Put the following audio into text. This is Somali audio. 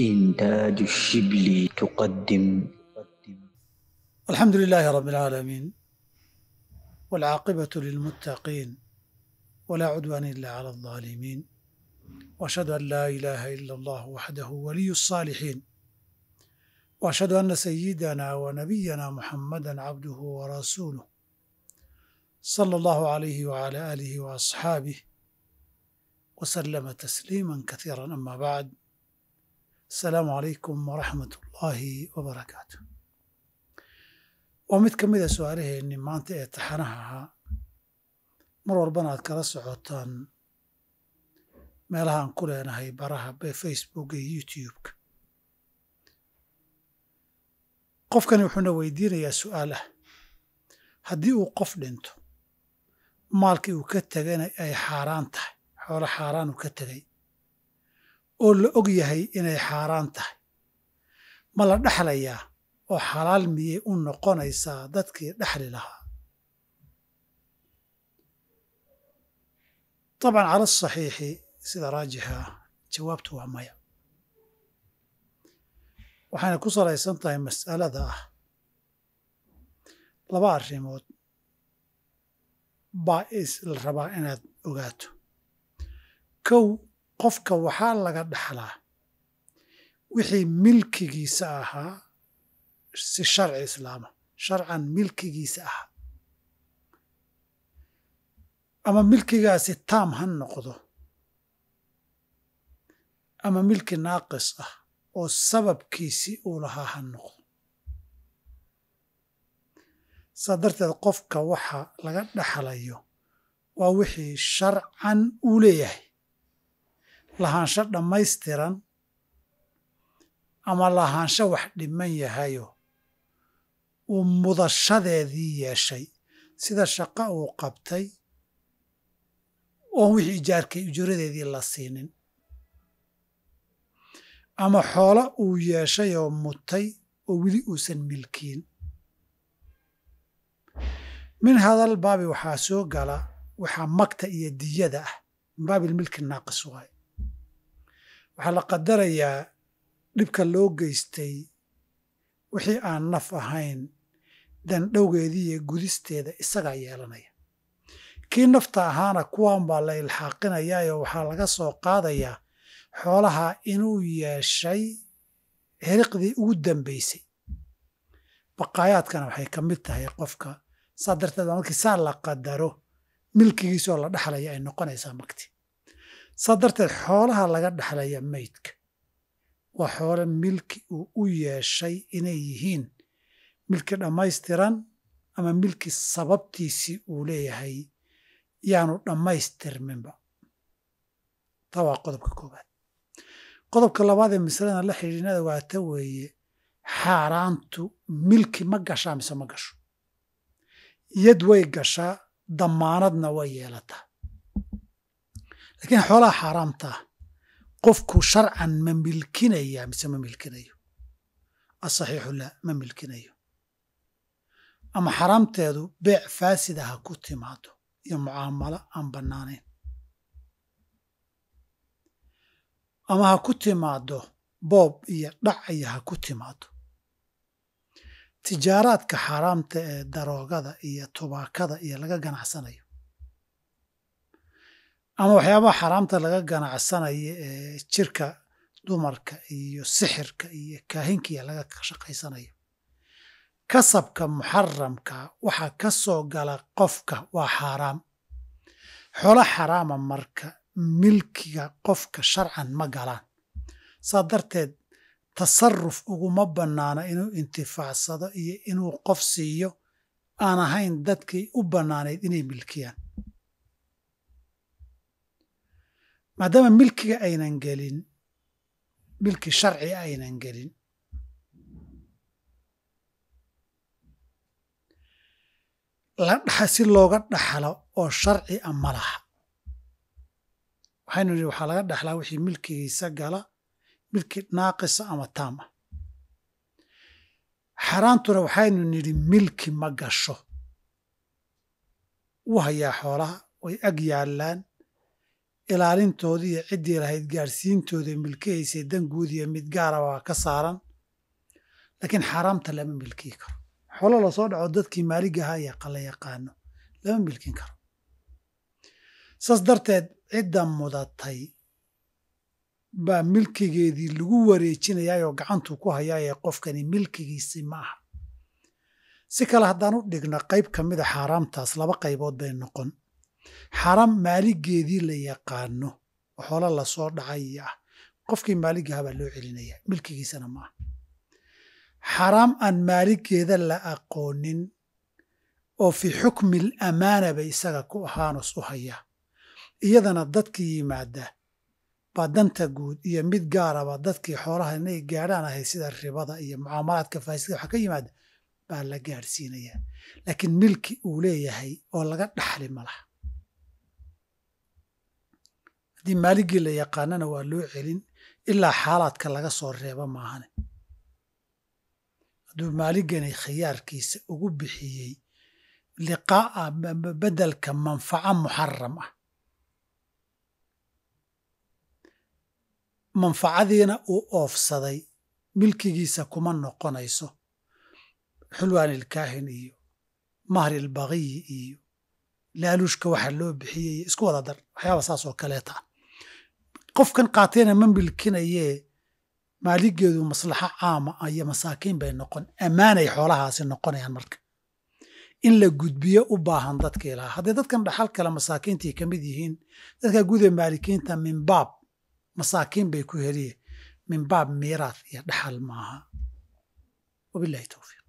إنتاج الشبل تقدم الحمد لله رب العالمين والعاقبة للمتقين ولا عدوان إلا على الظالمين وأشهد أن لا إله إلا الله وحده ولي الصالحين وأشهد أن سيدنا ونبينا محمدا عبده ورسوله صلى الله عليه وعلى آله وأصحابه وسلم تسليما كثيرا أما بعد السلام عليكم ورحمة الله وبركاته waa mid ka mid a su-aalaheennii maanta ee taxanaha ahaa mar walbana aad kala socotaan meelahaan ku leenahay baraha facebook iyo youtubeka qofkani wuxuuna weydiinayaa su'aal ah haddii uu qof dhinto maalkii uu ka tegana ay xaaraan tahay xoolo xaaraanu ka tegay oo la og yahay inay xaaraan tahay ma la dhexlayaa oo xalaal miyay u noqonaysaa dadkii dhexli lahaa طabcan cala saxiixi sida raajixa ah, jawaabtu waa maya waxayna ku salaysan tahay mas'alada ah laba arrimood baa is la rabaa inaad ogaato kow qofka waxaa laga dhaxlaa wixii milkigiisa ahaa si sharci islaama sharcan milkigiisa ahaa ama milkigaasi taam ha noqdo ama milki naaqis ah oo sababkiisii uu lahaa ha noqdo saa darteed qofka waxa laga dhaxlayo waa wixii sharcan uu leeyahay lahaansho dhammaystiran ama lahaansho wax dhiman yahayo uu mudashadeedii yeeshay sida shaqo uu qabtay oon wixii jaarkay ujuradeedii la siinin ama xoolo uu yeeshay oo mutay oo weli uusan milkiin min hadal baabi waxaa soo gala waxaa magta iyo diyada ah min baabilmilki naaqis waay waxaa la qadarayaa dhibka loo geystay wixii aan naf ahayn dandhowgeedii iyo gudisteeda isagaa yeelanaya kii nafta ahaana kuwan baa la ilxaaqinayaayoo waxaa laga soo qaadayaa xoolaha inuu yeeshay heriqdii ugu dambeysay baqaayaadkana waxay ka mid tahay qofka saa darteed baa markii saa la qadaro milkigiisoo la dhexlaya ay noqonaysaa magti saa darteed xoolaha laga dhexlaya meydka waa xoolo milki uu u yeeshay inay yihiin milki dhammaystiran ama milki sababtiisii uu leeyahay yaanu dhammaystirminba taa waa qodobka koobaad qodobka labaad ee masalada la xidhiidhinada waa ta weeye xaaraantu milki ma gashaa mise ma gasho yad way gashaa damaanadna way yeelataa lakiin xoolaha xaaraamta qofku sharcan ma milkinaya mise ma milkinayo asaxiixu laa ma milkinayo ama xaraamteedu beec faasid aha ku timaado iyo mucaamalo aan bannaanayn ama ha ku timaado boob iyo dhac iyo ha ku timaado tijaaraadka xaaraamta ee daroogada iyo tubaakada iyo laga ganacsanayo ama waxyaabaha xaaraamta laga ganacsanayo ee jirka dumarka iyo sixirka iyo kaahinkiya laga shaqaysanayo kasabka muxaramka waxaa ka soo gala qofka waa xaaraam xolo xaraama marka milkiga qofka sharcan ma galaan saa darteed tasaruf uguma bannaana inuu intifaacsado iyo inuu qof siiyo aan ahayn dadkii u bannaanayd inay milkiyaan maadaama milkiga aynan gelin milki sharci aynan gelin la dhaxa si looga dhaxlo oo sharci a ah ma laha waxaynu nihi waxaa laga dhaxlaa wixii milkigiisa gala milki naaqisa ama taam ah xaaraantuna waxaynu nidhi milki ma gasho u hayaa xoolaha way ag yaallaan ilaalintoodii iyo ciddii lahayd gaadhsiintooda milkihaysay guud iyo mid gaara ah waa ka saaran laakiin xaaraamta lama milkii karo xoolo lasoo dhaco dadkii maaligahaa iyo qala yaqaano lama milkin karo saas darteed cidda mudatay baa milkigeedii lagu wareejinayaayoo gacantuu ku hayaayee qofkani milkigiisi ma aha si kale haddaan u dhigno qayb ka mida ah xaaraamtaas laba qaybood bay noqon xaram maaligeedii la yaqaano oo xoolo lasoo dhacay ah qofkii maaligahabaa loo celinaya milkigiisana ma ah xaraam aan maaligeeda la aqoonin oo fii xukmi l amaana bay isaga ku ahaanus u haya iyadana dadkii yimaada baa danta guud iyo mid gaaraba dadkii xoolaha inay gaadhaan ahay sida ribada iyo mucaamalaadka faasida waxa ka yimaada baa la gaadhsiinayaa laakiin milki uu leeyahay oo laga dhaxli malaha haddii maaliggii la yaqaanana waa loo celin ilaa xaalaadka laga soo reebo maahane hadduu maaligani khiyaarkiisa ugu bixiyey liqaa'a ah, bedelka manfaco muxaram ah manfacadiina uu oofsaday milkigiisa kuma noqonayso xulwaan ilkaahin iyo mahri ilbagiyi iyo laaluushka waxa loo bixiyey isku wada dar waxyaaba saasoo kaleetaa qofkan qaateena ma milkinayee maaligeedu maslaxo caama ah iyo masaakiin bay noqon ammaanay xoolahaasi noqonayaan marka in la gudbiyo u baahan dadkii lahaa hadday dadkan dhaxal kale masaakiintii ka mid yihiin dadka guuda maalikiinta minbaab masaakiin bay ku heliye minbaab miiraad iyo dhaxal maaha wabilahi towfiiq